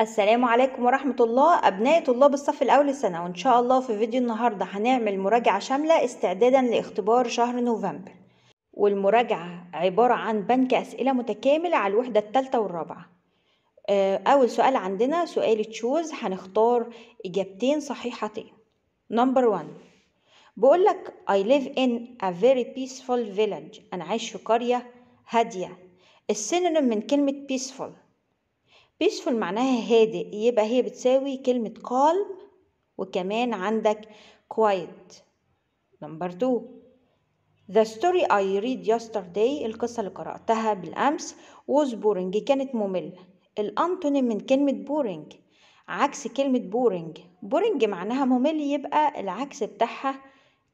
السلام عليكم ورحمة الله أبناء طلاب الصف الأول السنة وإن شاء الله في فيديو النهاردة هنعمل مراجعة شاملة استعدادا لاختبار شهر نوفمبر والمراجعة عبارة عن بنك أسئلة متكاملة على الوحدة الثالثة والرابعة آه، أول سؤال عندنا سؤال تشوز هنختار إجابتين صحيحتين نمبر 1 بقولك I live in a very peaceful village أنا عايش في قرية هادية السينونيم من كلمة peaceful بيسفل معناها هادئ يبقى هي بتساوي كلمة calm وكمان عندك quiet نمبر 2 The story I read yesterday القصة اللي قرأتها بالأمس was boring كانت مملة الأنتونيم من كلمة boring عكس كلمة boring boring معناها ممل يبقى العكس بتاعها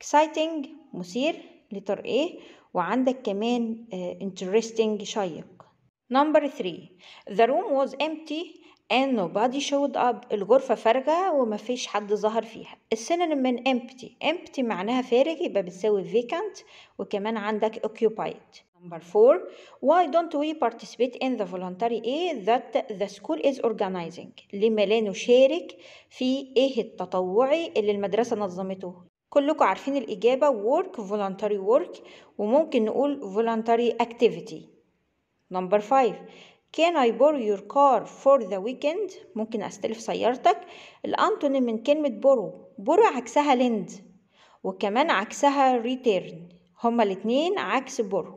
exciting مثير لترقيه وعندك كمان آه، interesting شيق Number three, the room was empty and nobody showed up. الغرفة فارغة ومفيش حد ظهر فيها. السنن من empty. empty معناها فارغ يبقى بتساوي vacant وكمان عندك occupied. Number four, why don't we participate in the voluntary aid that the school is organizing? لما لا نشارك في ايه التطوعي اللي المدرسة نظمته؟ كلكم عارفين الإجابة work voluntary work وممكن نقول voluntary activity Number five. Can I borrow your car for the weekend? ممكن أستلف سيارتك الأنتونيم من كلمة borrow borrow عكسها lend وكمان عكسها return هما الاتنين عكس borrow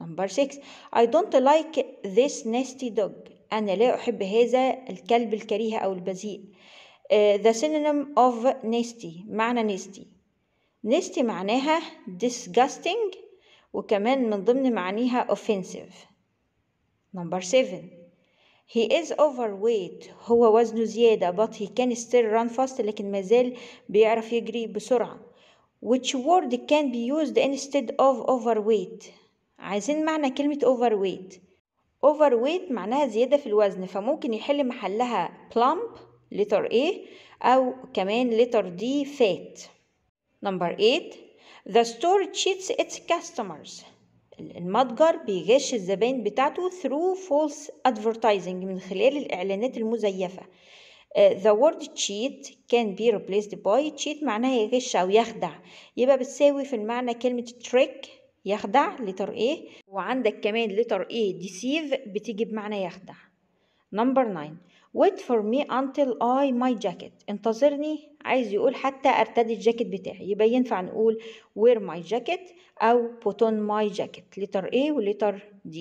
Number six. I don't like this nasty dog أنا لا أحب هذا الكلب الكريه أو البذيء uh, The synonym of nasty معنى nasty nasty معناها disgusting وكمان من ضمن معانيها offensive number seven he is overweight هو وزنه زيادة but he can still run fast لكن مازال بيعرف يجري بسرعة which word can be used instead of overweight عايزين معنى كلمة overweight overweight معناها زيادة في الوزن فممكن يحل محلها plump letter A أو كمان letter D fat number 8 The store cheats its customers المتجر بيغش الزبائن بتاعته through false advertising من خلال الإعلانات المزيفة uh, the word cheat can be replaced by cheat معناها يغش أو يخدع يبقى بتساوي في المعنى كلمة trick يخدع لتر A وعندك كمان لتر A deceive بتيجي بمعنى يخدع number 9 wait for me until I my jacket انتظرني عايز يقول حتى ارتدي الجاكيت بتاعي يبقى ينفع نقول wear my jacket او put on my jacket letter A و letter D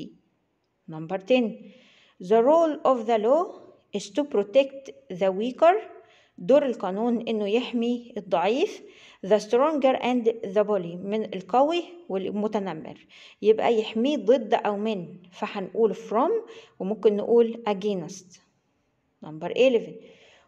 number 10 the role of the law is to protect the weaker دور القانون انه يحمي الضعيف the stronger and the bully من القوي والمتنمر يبقى يحميه ضد او من فهنقول from وممكن نقول against Number 11.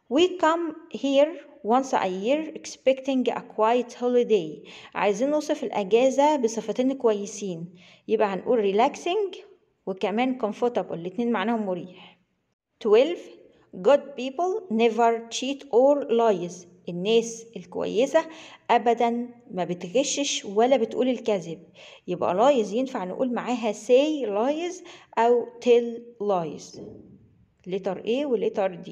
We come here once a year expecting a quiet holiday عايزين نوصف الأجازة بصفتين كويسين يبقى هنقول relaxing وكمان comfortable الاتنين معناهم مريح 12 Good people never cheat or lies الناس الكويسة أبدا ما بتغشش ولا بتقول الكذب يبقى lies ينفع نقول معاها say lies أو tell lies letter A و letter D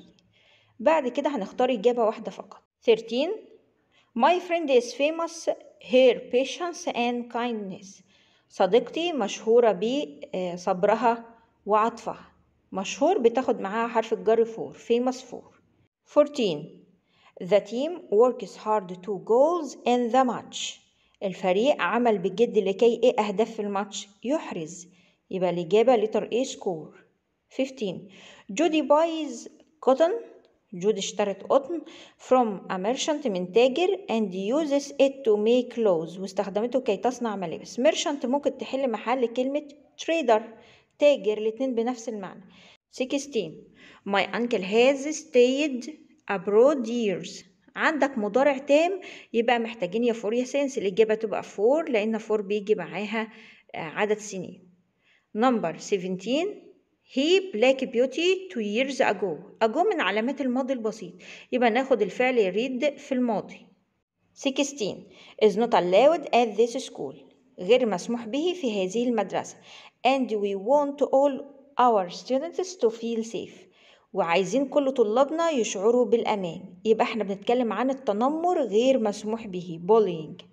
بعد كده هنختار إجابة واحدة فقط 13 My friend is famous her patience and kindness صديقتي مشهورة بصبرها آه، وعطفها مشهور بتاخد معاها حرف الجر فور famous 4 14 The team works hard to goals in the match الفريق عمل بجد لكي ايه أهداف في الماتش يحرز يبقى الإجابة لتر A score 15 جودي buys cotton جودي اشترت قطن from a merchant من تاجر and uses it to make clothes واستخدمته كي تصنع ملابس merchant ممكن تحل محل كلمة trader تاجر الاتنين بنفس المعنى 16 my uncle has stayed abroad years عندك مضارع تام يبقى محتاجين يا فور يا سينس الإجابة تبقى فور لأن فور بيجي معاها عدد سنين نمبر 17 هي بلاك بيوتي تو years ago ago من علامات الماضي البسيط يبقى ناخد الفعل read في الماضي 16 is not allowed at this school غير مسموح به في هذه المدرسة and we want all our students to feel safe وعايزين كل طلابنا يشعروا بالأمان يبقى احنا بنتكلم عن التنمر غير مسموح به bullying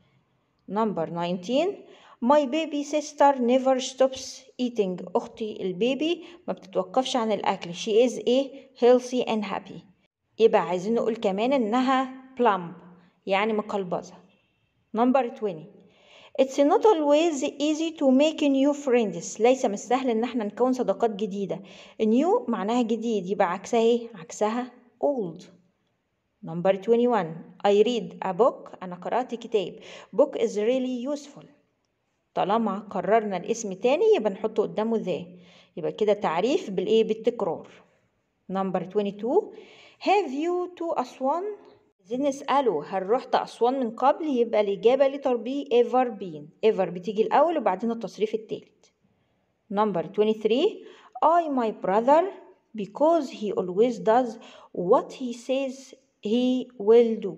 number 19 My baby sister never stops eating أختي البيبي ما بتتوقفش عن الأكل she is a healthy and happy يبقى عايزين نقول كمان إنها plump يعني مقلبظة number 20 It's not always easy to make new friends ليس من السهل إن احنا نكون صداقات جديدة new معناها جديد يبقى عكسها إيه؟ عكسها old number 21 I read a book أنا قرأت كتاب book is really useful طالما كررنا الاسم تاني يبقى نحطه قدامه ذا يبقى كده تعريف بالايه بالتكرار نمبر 22 have you to أسوان عايزين نسأله هل رحت أسوان من قبل يبقى الإجابة بي ever been ever بتيجي الأول وبعدين التصريف التالت نمبر 23 I my brother because he always does what he says he will do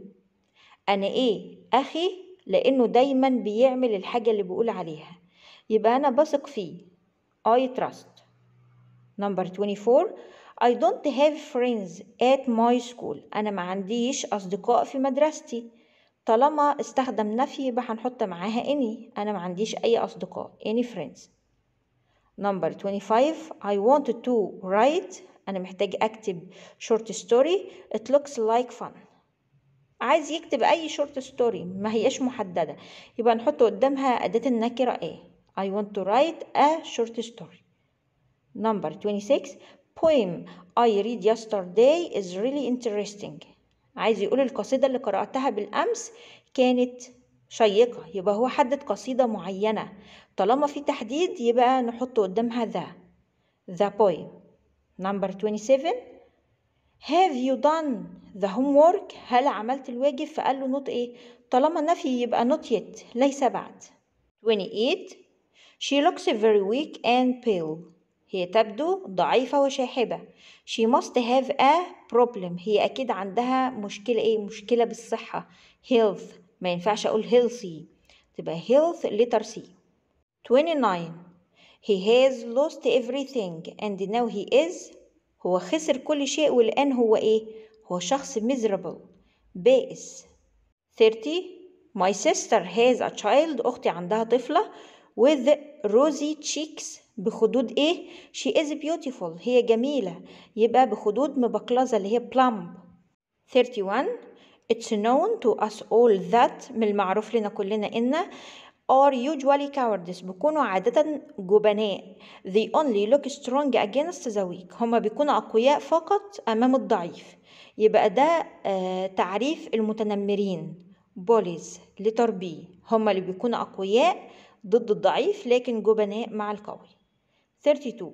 أنا إيه أخي لأنه دايما بيعمل الحاجة اللي بيقول عليها يبقى أنا بثق فيه I trust number 24 I don't have friends at my school أنا ما عنديش أصدقاء في مدرستي طالما استخدم نفي يبقى هنحط معاها any أنا ما عنديش أي أصدقاء any friends number 25 I wanted to write أنا محتاج أكتب short story it looks like fun عايز يكتب اي شورت ستوري ما هيش محدده يبقى نحط قدامها اداه النكره ايه I want to write a short story number 26 poem I read yesterday is really interesting عايز يقول القصيدة اللي قرأتها بالأمس كانت شيقة يبقى هو حدد قصيدة معينة طالما في تحديد يبقى نحط قدامها ذا the poem number 27 have you done the homework هل عملت الواجب فقال له not ايه طالما نفي يبقى not yet ليس بعد 28 she looks very weak and pale هي تبدو ضعيفة وشاحبة she must have a problem هي أكيد عندها مشكلة ايه مشكلة بالصحة health ما ينفعش أقول healthy تبقى health letter C 29 he has lost everything and now he is هو خسر كل شيء والآن هو إيه؟ هو شخص miserable بائس 30 My sister has a child أختي عندها طفلة with rosy cheeks بخدود إيه؟ She is beautiful هي جميلة يبقى بخدود مبقلزة اللي هي plump 31 It's known to us all that من المعروف لنا كلنا إن are usually cowards بيكونوا عادة جبناء they only look strong against the weak هما بيكونوا أقوياء فقط أمام الضعيف يبقى ده آه، تعريف المتنمرين bullies لتربيه هما اللي بيكونوا أقوياء ضد الضعيف لكن جبناء مع القوي 32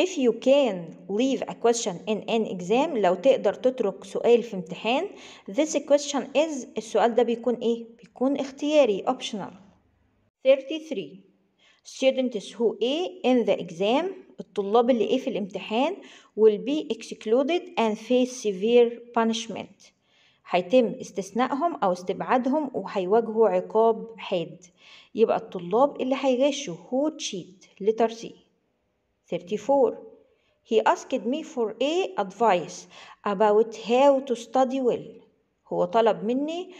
If you can leave a question in an exam لو تقدر تترك سؤال في امتحان this question is السؤال ده بيكون ايه؟ بيكون اختياري optional 33 students who A in the exam الطلاب اللي A في الامتحان will be excluded and face severe punishment هيتم استثنائهم أو استبعادهم وهيواجهوا عقاب حاد يبقى الطلاب اللي هيغشوا who cheat letter C 34 He asked me for A advice about how to study well هو طلب مني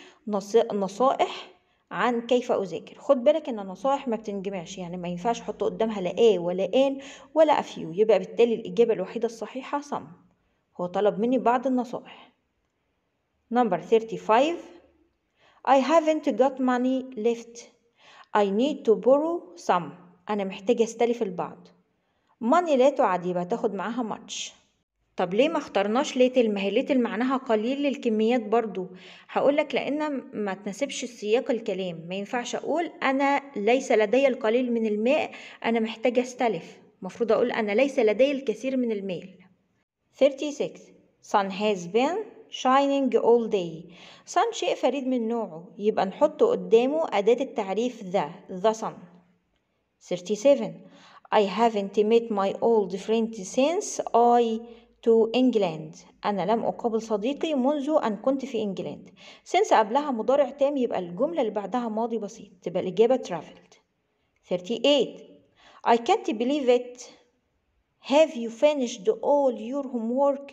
نصائح عن كيف أذاكر خد بالك إن النصائح ما بتنجمعش يعني ما ينفعش أحط قدامها لا إيه ولا إن ولا أفيو يبقى بالتالي الإجابة الوحيدة الصحيحة صم هو طلب مني بعض النصائح نمبر 35 I haven't got money left I need to borrow some أنا محتاجة أستلف البعض money لا تعدي يبقى معاها much طب ليه ما اخترناش ليتل ما هي ليتل معناها قليل للكميات برضو هقولك لان ما تناسبش سياق الكلام ما ينفعش اقول انا ليس لدي القليل من الماء انا محتاجه استلف المفروض اقول انا ليس لدي الكثير من المال 36 sun has been shining all day sun شيء فريد من نوعه يبقى نحطه قدامه أداة التعريف the the sun 37 I haven't met my old friend since I to England أنا لم أقابل صديقي منذ أن كنت في إنجلاند since قبلها مضارع تام يبقى الجملة اللي بعدها ماضي بسيط تبقى الإجابة traveled 38 I can't believe it Have you finished all your homework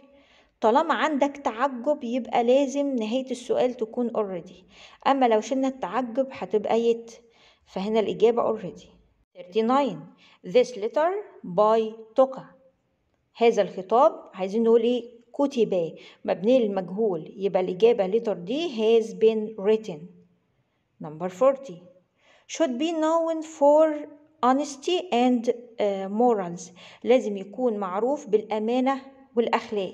طالما عندك تعجب يبقى لازم نهاية السؤال تكون already أما لو شلنا التعجب هتبقى يت فهنا الإجابة already 39 This letter by Toka هذا الخطاب عايزين نقول ايه كتب مبني للمجهول يبقى الإجابة لتر دي has been written number 40 should be known for honesty and uh, morals لازم يكون معروف بالأمانة والأخلاق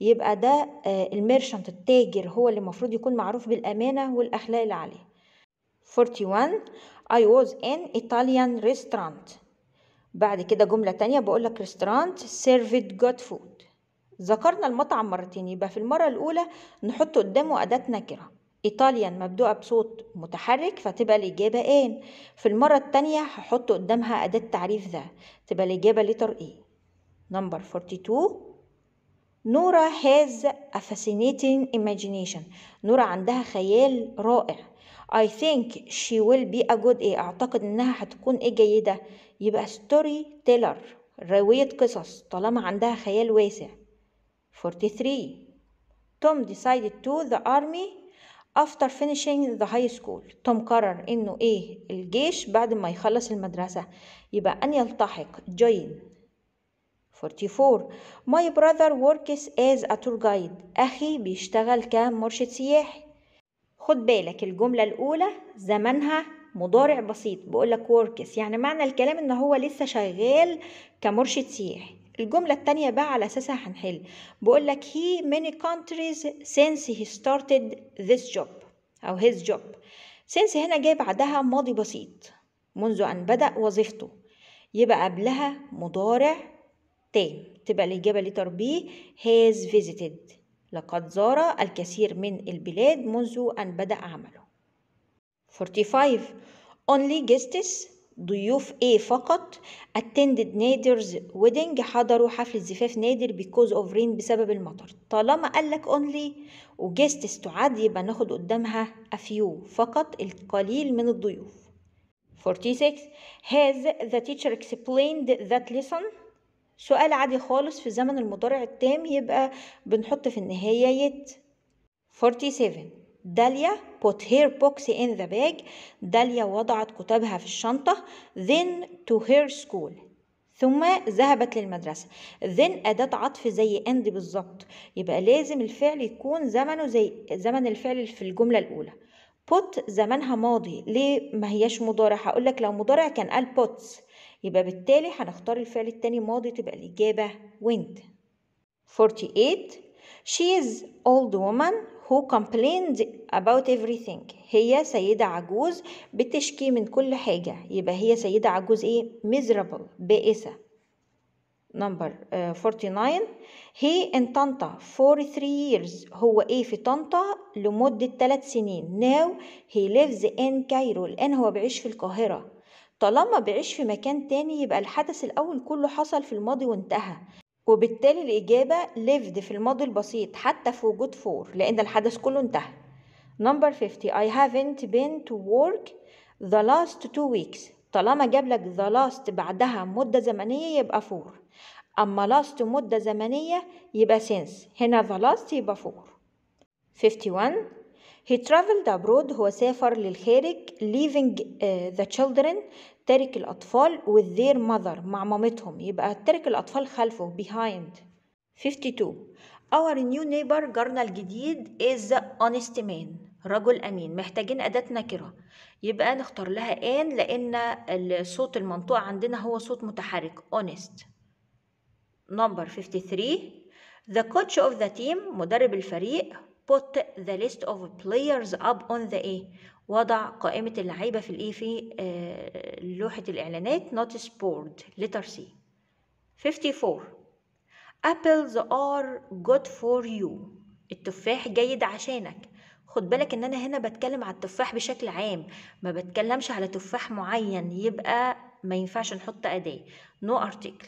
يبقى ده uh, الميرشنت التاجر هو اللي المفروض يكون معروف بالأمانة والأخلاق اللي عليه 41 I was in Italian restaurant بعد كده جملة تانية بقولك ريستورانت سيرفيد جود فود ذكرنا المطعم مرتين يبقى في المرة الأولى نحط قدامه أداة نكرة إيطاليان مبدوءة بصوت متحرك فتبقى الإجابة إن في المرة التانية هحط قدامها أداة تعريف ذا تبقى الإجابة لتر إيه نمبر 42 نورا has a fascinating imagination نورا عندها خيال رائع I think she will be a good ايه اعتقد انها هتكون ايه جيدة يبقى ستوري تيلر روية قصص طالما عندها خيال واسع 43 توم decided to the army after finishing the high school توم قرر انه ايه الجيش بعد ما يخلص المدرسة يبقى ان يلتحق join 44 My brother works as a tour guide أخي بيشتغل كمرشد سياحي خد بالك الجملة الأولى زمنها مضارع بسيط بقول لك وركس يعني معنى الكلام إن هو لسه شغال كمرشد سياحي الجملة التانية بقى على أساسها هنحل بقول لك he many countries since he started this job أو his job since هنا جاي بعدها ماضي بسيط منذ أن بدأ وظيفته يبقى قبلها مضارع تاني تبقى الإجابة لتربيه has visited لقد زار الكثير من البلاد منذ أن بدأ عمله 45 Only guests ضيوف A فقط attended Nader's wedding حضروا حفل زفاف نادر because of rain بسبب المطر طالما قال لك only و guests تعد يبقى ناخد قدامها a few فقط القليل من الضيوف 46 Has the teacher explained that lesson سؤال عادي خالص في زمن المضارع التام يبقى بنحط في النهاية يت 47 داليا put her books in the bag داليا وضعت كتبها في الشنطة then to her school ثم ذهبت للمدرسة then أداة عطف زي and بالظبط يبقى لازم الفعل يكون زمنه زي زمن الفعل في الجملة الأولى put زمنها ماضي ليه ما هيش مضارع هقولك لو مضارع كان قال puts يبقى بالتالي هنختار الفعل التاني ماضي تبقى الإجابة went 48 She is old woman who complained about everything هي سيدة عجوز بتشكي من كل حاجة يبقى هي سيدة عجوز ايه miserable بائسة number uh, 49 he in طنطا for three years هو ايه في طنطا لمدة ثلاث سنين now he lives in Cairo الآن هو بيعيش في القاهرة طالما بعيش في مكان تاني يبقى الحدث الأول كله حصل في الماضي وانتهى وبالتالي الإجابة lived في الماضي البسيط حتى في وجود فور لأن الحدث كله انتهى Number 50 I haven't been to work the last two weeks طالما جاب لك the last بعدها مدة زمنية يبقى فور أما last مدة زمنية يبقى since هنا the last يبقى فور 51 He traveled abroad هو سافر للخارج leaving uh, the children ترك الأطفال with their mother مع مامتهم يبقى ترك الأطفال خلفه behind 52 Our new neighbor جارنا الجديد is honest man رجل أمين محتاجين أداة نكرة يبقى نختار لها an لأن الصوت المنطوق عندنا هو صوت متحرك honest number 53 The coach of the team مدرب الفريق put the list of players up on the ايه وضع قائمة اللعيبة في الايه في آه، لوحة الإعلانات notice board letter C 54 apples are good for you التفاح جيد عشانك خد بالك ان انا هنا بتكلم على التفاح بشكل عام ما بتكلمش على تفاح معين يبقى ما ينفعش نحط أداة no article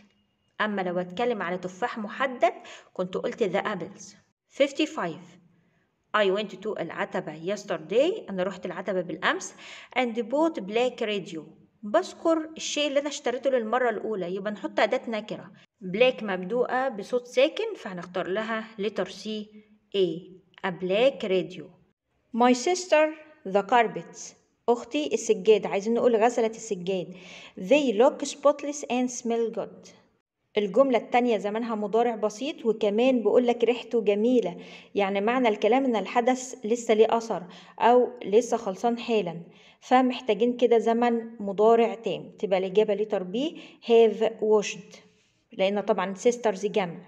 أما لو أتكلم على تفاح محدد كنت قلت the apples 55 I went to العتبة yesterday أنا رحت العتبة بالأمس and bought black radio بذكر الشيء اللي أنا اشتريته للمرة الأولى يبقى نحط أداة نكرة black مبدوءة بصوت ساكن فهنختار لها letter C A a black radio my sister the carpets أختي السجاد عايزين نقول غسلت السجاد they look spotless and smell good الجملة التانية زمانها مضارع بسيط وكمان لك ريحته جميلة يعني معنى الكلام ان الحدث لسه ليه اثر او لسه خلصان حالا فمحتاجين كده زمن مضارع تام تبقى الاجابة ليه تربيه have washed لان طبعا sisters جمع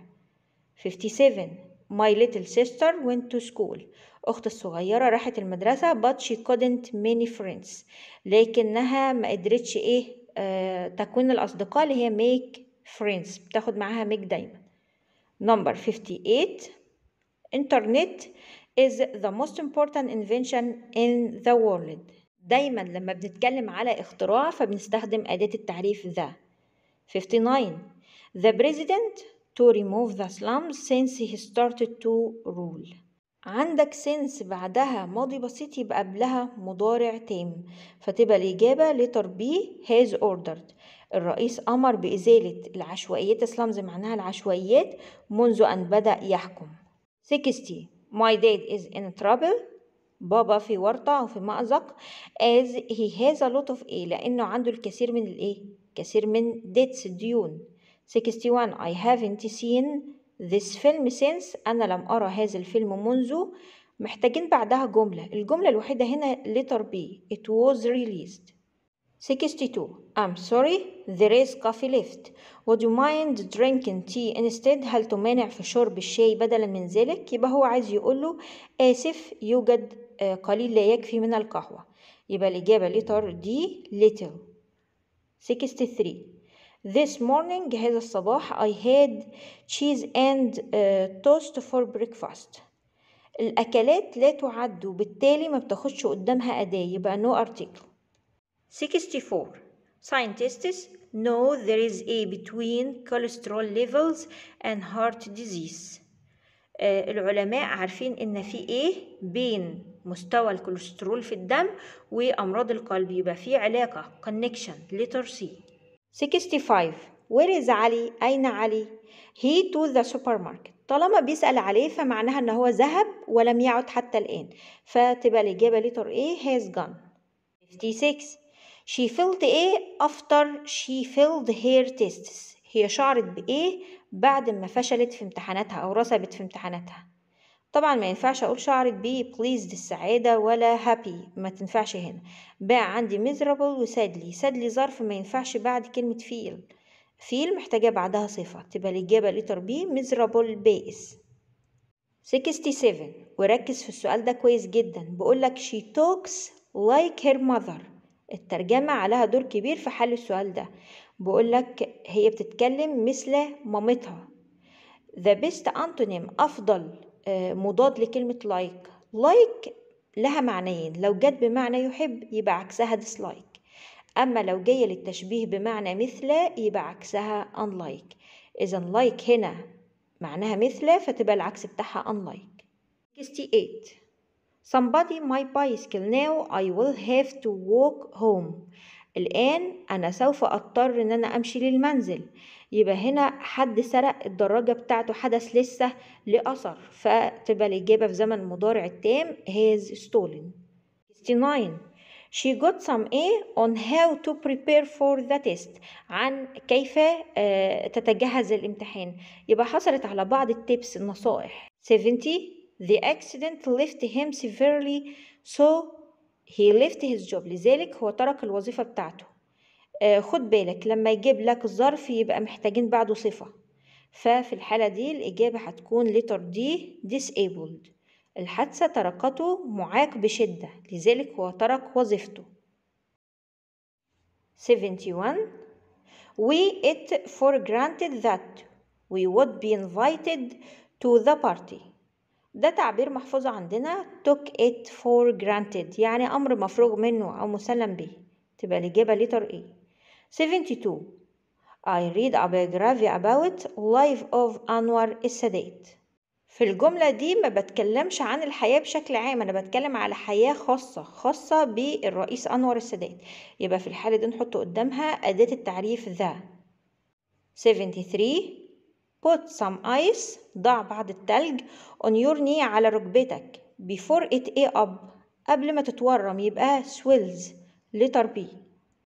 57 my little sister went to school أخت الصغيرة راحت المدرسة but she couldn't many friends لكنها ما قدرتش إيه آه تكوين الأصدقاء اللي هي make فريندز بتاخد معاها ميك دايما نمبر 58 انترنت is the most important invention in the world دايما لما بنتكلم على اختراع فبنستخدم أداة التعريف the 59 the president to remove the slums since he started to rule عندك since بعدها ماضي بسيط يبقى قبلها مضارع تام فتبقى الإجابة letter B has ordered الرئيس أمر بإزالة العشوائيات سلامز معناها العشوائيات منذ أن بدأ يحكم 60 My dad is in trouble بابا في ورطة أو في مأزق as he has a lot of إيه لأنه عنده الكثير من الإيه كثير من debts ديون 61 I haven't seen this film since أنا لم أرى هذا الفيلم منذ محتاجين بعدها جملة الجملة الوحيدة هنا letter B it was released 62. I'm sorry, there is coffee left. Would you mind drinking tea instead? هل تمانع في شرب الشاي بدلا من ذلك؟ يبقى هو عايز يقول له آسف يوجد آه، قليل لا يكفي من القهوة. يبقى الإجابة لتر دي little. 63. This morning هذا الصباح I had cheese and uh, toast for breakfast. الأكلات لا تعد وبالتالي ما بتاخدش قدامها أداة يبقى no article. 64 scientists know there is a between cholesterol levels and heart disease آه العلماء عارفين ان في ايه بين مستوى الكوليسترول في الدم وامراض القلب يبقى في علاقه connection letter C 65 where is علي اين علي he to the supermarket طالما بيسأل عليه فمعناها ان هو ذهب ولم يعد حتى الان فتبقى الاجابه letter A has gone 56 she filled ايه after she filled her tests هي شعرت بايه بعد ما فشلت في امتحاناتها او رسبت في امتحاناتها طبعا ما ينفعش اقول شعرت بيه pleased السعادة ولا happy ما تنفعش هنا بقى عندي miserable وسادلي سادلي ظرف ما ينفعش بعد كلمة feel feel محتاجة بعدها صفة تبقى الإجابة لتر بي miserable بائس 67 وركز في السؤال ده كويس جدا بقولك she talks like her mother الترجمة عليها دور كبير في حل السؤال ده بقولك هي بتتكلم مثل مامتها the best antonym أفضل آه، مضاد لكلمة لايك like. لايك like لها معنيين لو جت بمعنى يحب يبقى عكسها ديسلايك أما لو جاية للتشبيه بمعنى مثل يبقى عكسها unlike إذا لايك like هنا معناها مثل فتبقى العكس بتاعها unlike 68 somebody my bicycle now I will have to walk home الآن أنا سوف أضطر إن أنا أمشي للمنزل يبقى هنا حد سرق الدراجة بتاعته حدث لسه لأثر فتبقى الإجابة في زمن مضارع التام has stolen 69 She got some A on how to prepare for the test عن كيف آه، تتجهز الامتحان يبقى حصلت على بعض التبس النصائح 70 The accident left him severely so he left his job لذلك هو ترك الوظيفة بتاعته آه، خد بالك لما يجيب لك الظرف يبقى محتاجين بعده صفة ففي الحالة دي الإجابة هتكون letter D disabled الحادثة تركته معاق بشدة لذلك هو ترك وظيفته 71 We it for granted that we would be invited to the party ده تعبير محفوظ عندنا took it for granted يعني أمر مفروغ منه أو مسلم به تبقى الإجابة لتر إيه 72 I read a biography about life of Anwar السادات في الجملة دي ما بتكلمش عن الحياة بشكل عام أنا بتكلم على حياة خاصة خاصة بالرئيس أنور السادات يبقى في الحالة دي نحط قدامها أداة التعريف ذا 73 Put some ice ضع بعض التلج on your knee على ركبتك before it a up قبل ما تتورم يبقى swells letter B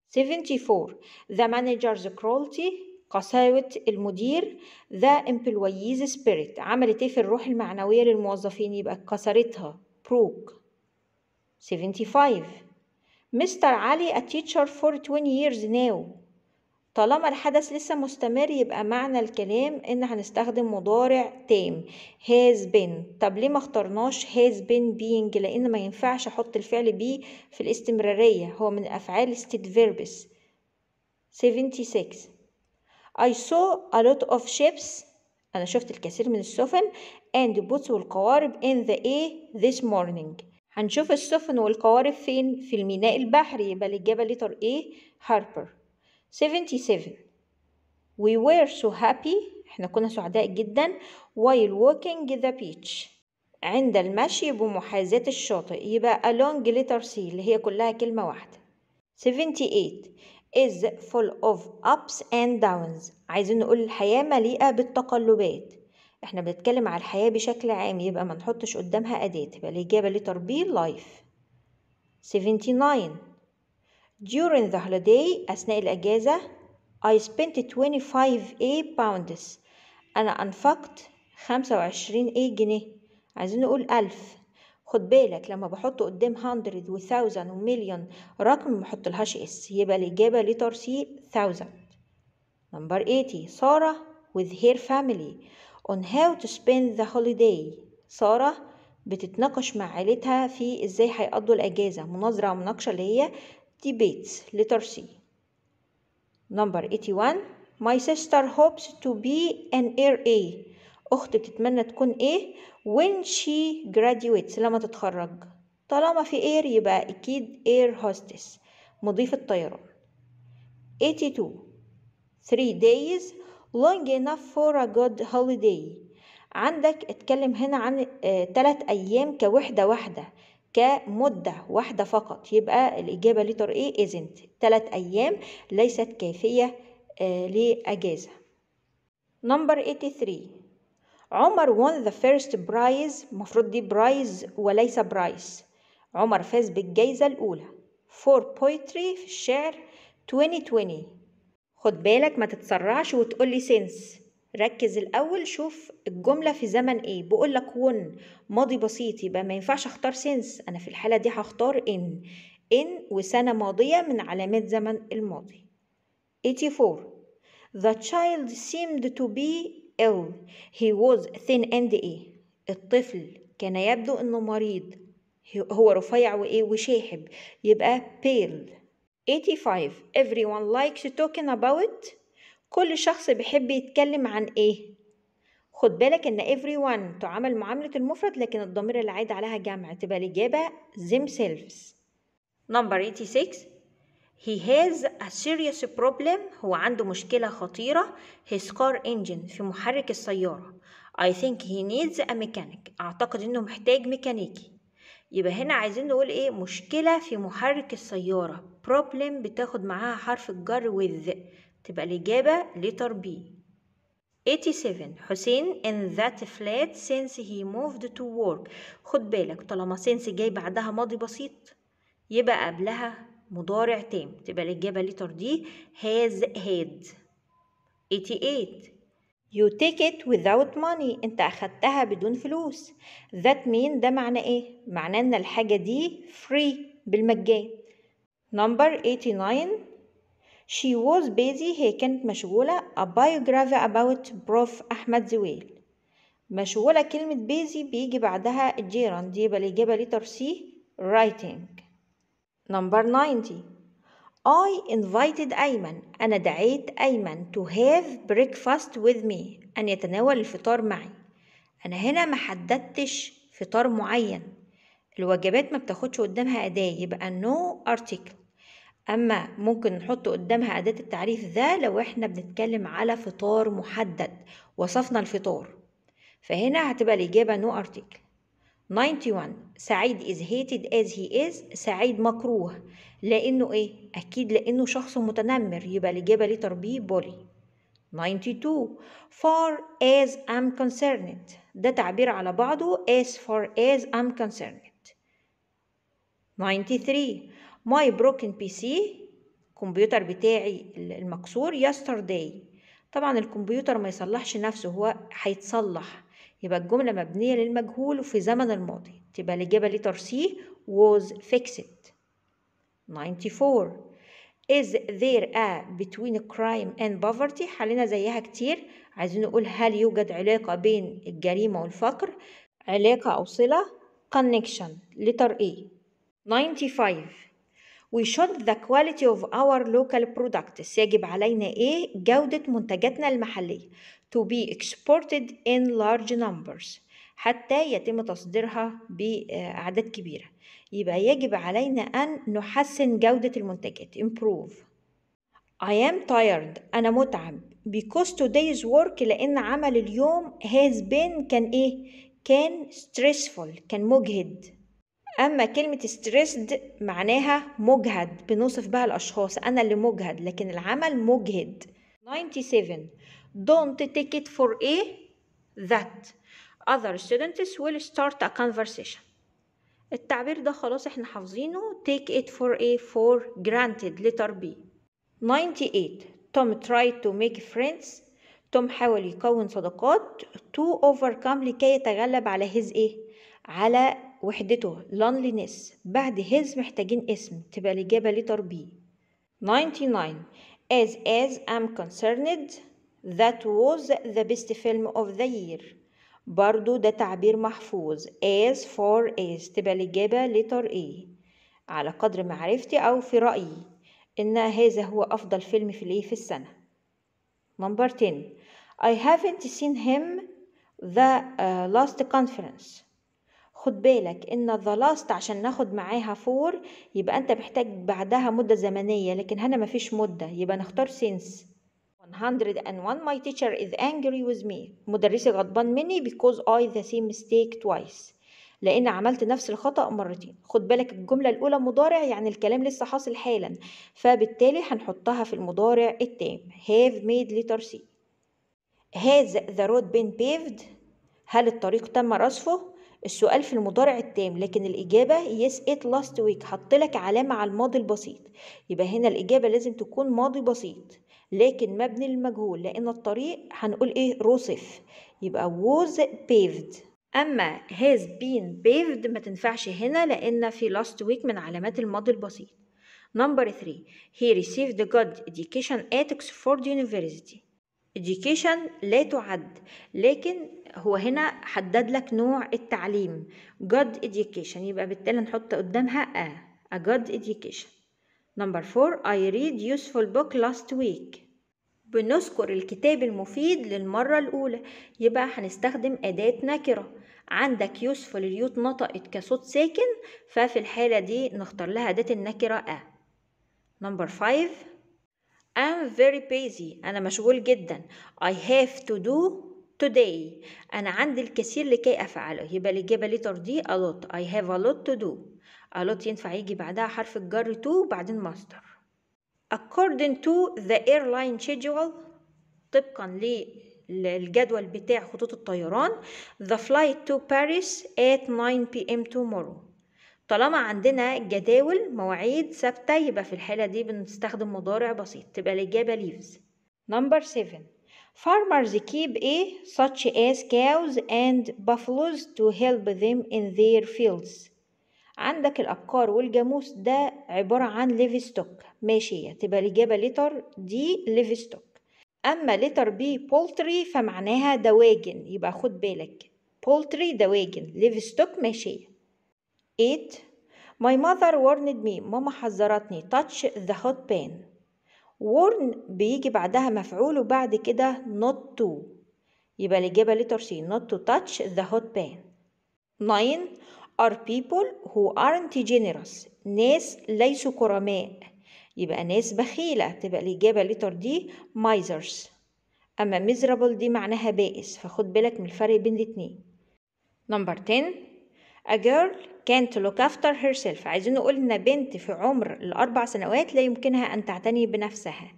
74 the manager's cruelty قساوة المدير the employee's spirit عملت ايه في الروح المعنوية للموظفين يبقى كسرتها broke 75 Mr. Ali a teacher for 20 years now طالما الحدث لسه مستمر يبقى معنى الكلام ان هنستخدم مضارع تام has been طب ليه ما اخترناش has been being لان ما ينفعش احط الفعل be في الاستمرارية هو من افعال state verbs 76 I saw a lot of ships انا شفت الكثير من السفن and boats والقوارب in the air this morning هنشوف السفن والقوارب فين في الميناء البحري يبقى الاجابة لتر ايه هاربر 77 We were so happy احنا كنا سعداء جدا while walking the beach عند المشي بمحاذاة الشاطئ يبقى along letter C اللي هي كلها كلمة واحدة 78 is full of ups and downs عايزين نقول الحياة مليئة بالتقلبات احنا بنتكلم على الحياة بشكل عام يبقى ما نحطش قدامها أداة تبقى الإجابة letter B life 79 During the holiday أثناء الأجازة I spent 25A pounds أنا أنفقت 25A جنيه عايزين نقول ألف خد بالك لما بحط قدام 100 و 1000 و مليون رقم بحط بحطلهاش اس يبقى الإجابة لترسيق 1000 نمبر 80 سارة with her family on how to spend the holiday سارة بتتناقش مع عائلتها في ازاي هيقضوا الاجازه مناظره ومناقشة اللي هي debates letter c number 81 my sister hopes to be an ra اختي تتمنى تكون ايه when she graduates لما تتخرج طالما في اير يبقى اكيد اير هوستس مضيف الطيران 82 3 days long enough for a good holiday عندك اتكلم هنا عن 3 آه، ايام كوحده واحده كمدة واحدة فقط يبقى الإجابة لتر إيه إزنت تلات أيام ليست كافية آه لأجازة نمبر 83 عمر won the first prize المفروض دي برايز وليس برايس عمر فاز بالجايزة الأولى for poetry في الشعر 2020 خد بالك ما تتسرعش وتقولي since ركز الاول شوف الجمله في زمن ايه بقول لك ون ماضي بسيط يبقى ما ينفعش اختار سنس انا في الحاله دي هختار ان ان وسنه ماضيه من علامات زمن الماضي 84 The child seemed to be ill he was thin and ايه الطفل كان يبدو انه مريض هو رفيع وايه وشاحب يبقى pale 85 everyone likes talking about كل شخص بيحب يتكلم عن ايه خد بالك ان everyone تعامل معاملة المفرد لكن الضمير العائد عليها جمع تبقى الإجابة themselves number 86 He has a serious problem هو عنده مشكلة خطيرة his car engine في محرك السيارة I think he needs a mechanic أعتقد إنه محتاج ميكانيكي يبقى هنا عايزين نقول إيه مشكلة في محرك السيارة problem بتاخد معاها حرف الجر with تبقى الإجابة letter B 87 حسين in that flat since he moved to work خد بالك طالما since جاي بعدها ماضي بسيط يبقى قبلها مضارع تام تبقى الإجابة letter D has had 88 You take it without money انت اخدتها بدون فلوس that mean ده معنى ايه معناه ان الحاجة دي free بالمجان number 89 She was busy هي كانت مشغولة a biography about بروف أحمد زويل مشغولة كلمة busy بيجي بعدها الجيران دي يبقى الإجابة ليه ترسيه writing نمبر 90 I invited أيمن أنا دعيت أيمن to have breakfast with me أن يتناول الفطار معي أنا هنا ما حددتش فطار معين الوجبات ما بتاخدش قدامها أداة يبقى no article اما ممكن نحط قدامها اداه التعريف ده لو احنا بنتكلم على فطار محدد وصفنا الفطار فهنا هتبقى الاجابه نو no ارتكل 91 سعيد is hated as he is سعيد مكروه لانه ايه اكيد لانه شخص متنمر يبقى الاجابه ليه تربيه بولي 92 far as I'm concerned ده تعبير على بعضه as far as I'm concerned 93 ماي بروكن بي سي الكمبيوتر بتاعي المكسور يسترداي طبعا الكمبيوتر ما يصلحش نفسه هو هيتصلح يبقى الجملة مبنية للمجهول وفي زمن الماضي تبقى الإجابة لتر سي was fixed 94 is there a between crime and poverty حلينا زيها كتير عايزين نقول هل يوجد علاقة بين الجريمة والفقر علاقة أو صلة connection لتر A 95 we should the quality of our local products يجب علينا ايه جودة منتجاتنا المحلية to be exported in large numbers حتى يتم تصديرها بأعداد كبيرة يبقى يجب علينا أن نحسن جودة المنتجات improve I am tired أنا متعب because today's work لأن عمل اليوم has been كان إيه كان stressful كان مجهد اما كلمه ستريسد معناها مجهد بنوصف بها الاشخاص انا اللي مجهد لكن العمل مجهد 97 don't take it for a that other students will start a conversation التعبير ده خلاص احنا حافظينه take it for a for granted b 98 Tom tried to make friends توم حاول يكون صداقات to overcome لكي يتغلب على his ايه على وحدته loneliness بعد his محتاجين اسم تبقى الإجابة letter B 99 as as I'm concerned that was the best film of the year برضو ده تعبير محفوظ as for as تبقى الإجابة letter A على قدر معرفتي أو في رأيي إن هذا هو أفضل فيلم في الإيه في السنة number 10 I haven't seen him the uh, last conference خد بالك ان الظلاست عشان ناخد معاها فور يبقى انت محتاج بعدها مدة زمنية لكن هنا مفيش مدة يبقى نختار since 101 my teacher is angry with me مدرسي غضبان مني because I the same mistake twice لان عملت نفس الخطأ مرتين خد بالك الجملة الاولى مضارع يعني الكلام لسه حاصل حالا فبالتالي هنحطها في المضارع التام have made letter C has the road been paved هل الطريق تم رصفه السؤال في المضارع التام لكن الإجابة yes it last week حط لك علامة على الماضي البسيط يبقى هنا الإجابة لازم تكون ماضي بسيط لكن مبني للمجهول لأن الطريق هنقول إيه رصف يبقى was paved أما has been paved ما تنفعش هنا لأن في last week من علامات الماضي البسيط Number 3 He received a good education at Oxford University Education لا تعد لكن هو هنا حدد لك نوع التعليم good education يبقى بالتالي نحط قدامها a a good education number four I read useful book last week بنذكر الكتاب المفيد للمرة الأولى يبقى هنستخدم أداة نكرة عندك useful اليوت نطقت كصوت ساكن ففي الحالة دي نختار لها أداة النكرة a number five I'm very busy أنا مشغول جدا I have to do today أنا عندي الكثير لكي أفعله يبقى الإجابة letter دي a lot I have a lot to do a lot ينفع يجي بعدها حرف الجر to وبعدين master according to the airline schedule طبقا للجدول بتاع خطوط الطيران the flight to Paris at 9 p.m. tomorrow طالما عندنا جداول مواعيد ثابتة يبقى في الحالة دي بنستخدم مضارع بسيط تبقى الإجابة leaves number 7 Farmers keep a such as cows and buffaloes to help them in their fields. عندك الأبقار والجاموس ده عبارة عن ليفستوك ماشية تبقى الإجابة لتر دي ليفستوك أما لتر بي بولتري فمعناها دواجن يبقى خد بالك بولتري دواجن ليفستوك ماشي 8 My mother warned me ماما حذرتني touch the hot pan warn بيجي بعدها مفعول وبعد كده not to يبقى الإجابة لتر سي not to touch the hot pan 9 are people who aren't generous ناس ليسوا كرماء يبقى ناس بخيلة تبقى الإجابة لتر دي misers أما miserable دي معناها بائس فخد بالك من الفرق بين الاتنين نمبر 10 A girl can't look after herself عايزين نقول إن بنت في عمر الأربع سنوات لا يمكنها أن تعتني بنفسها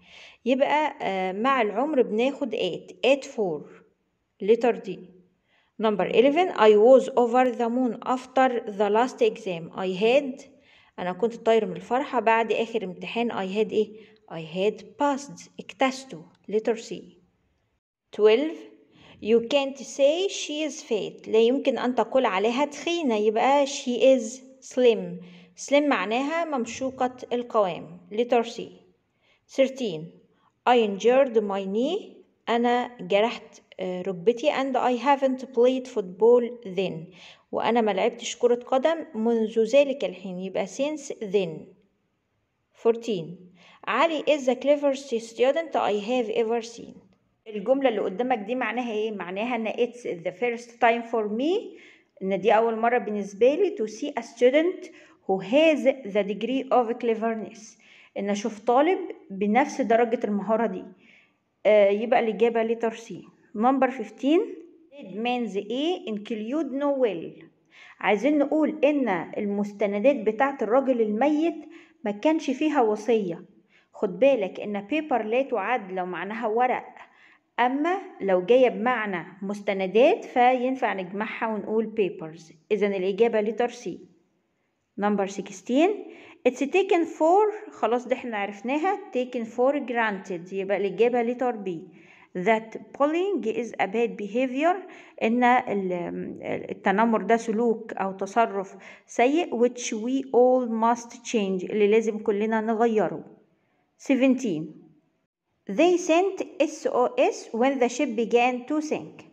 يبقى آه، مع العمر بناخد 8 8 4 letter D number 11 I was over the moon after the last exam I had أنا كنت طاير من الفرحة بعد آخر امتحان I had إيه I had passed اكتسته letter C 12 You can't say she is fat لا يمكن أن تقول عليها تخينة يبقى she is slim slim معناها ممشوقة القوام letter C 13 I injured my knee أنا جرحت ركبتي and I haven't played football then وأنا ما لعبتش كرة قدم منذ ذلك الحين يبقى since then 14 علي is the cleverest student I have ever seen الجمله اللي قدامك دي معناها ايه معناها ان it's the first time for me ان دي اول مره بالنسبه لي to see a student who has the degree of cleverness ان اشوف طالب بنفس درجه المهاره دي آه يبقى الاجابه لتر سي نمبر 15 did means ايه include no عايزين نقول ان المستندات بتاعه الراجل الميت ما كانش فيها وصيه خد بالك ان بيبر لا تعد لو معناها ورق أما لو جاية بمعنى مستندات فينفع نجمعها ونقول papers إذا الإجابة لتر سي نمبر 16 it's taken for خلاص دي احنا عرفناها taken for granted يبقى الإجابة لتر بي that bullying is a bad behavior إن التنمر ده سلوك أو تصرف سيء which we all must change اللي لازم كلنا نغيره 17 They sent SOS when the ship began to sink.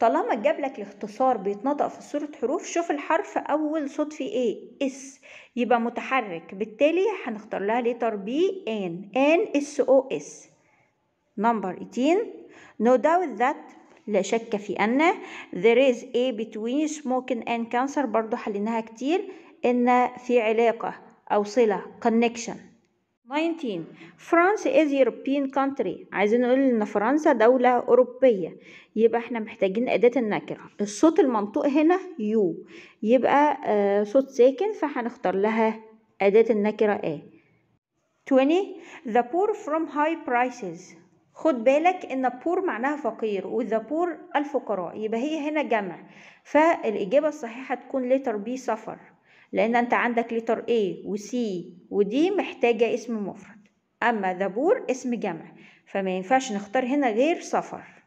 طالما جاب لك الاختصار بيتنطق في صورة حروف شوف الحرف أول صوت فيه إيه اس يبقى متحرك بالتالي هنختار لها لتر بي ان ان اس او اس نمبر 18 no doubt that لا شك في أن there is a between smoking and cancer برضو حليناها كتير إن في علاقة أو صلة connection 19 فرانس از يوروبيان كونتري عايزين نقول ان فرنسا دولة اوروبية يبقى احنا محتاجين اداة النكرة الصوت المنطوق هنا يو يبقى آه صوت ساكن فهنختار لها اداة النكرة ا 20 the poor from high prices خد بالك ان poor معناها فقير و the poor الفقراء يبقى هي هنا جمع فالاجابة الصحيحة تكون letter B سفر لأن أنت عندك لتر A و C و D محتاجة اسم مفرد أما دبور اسم جمع فما ينفعش نختار هنا غير سفر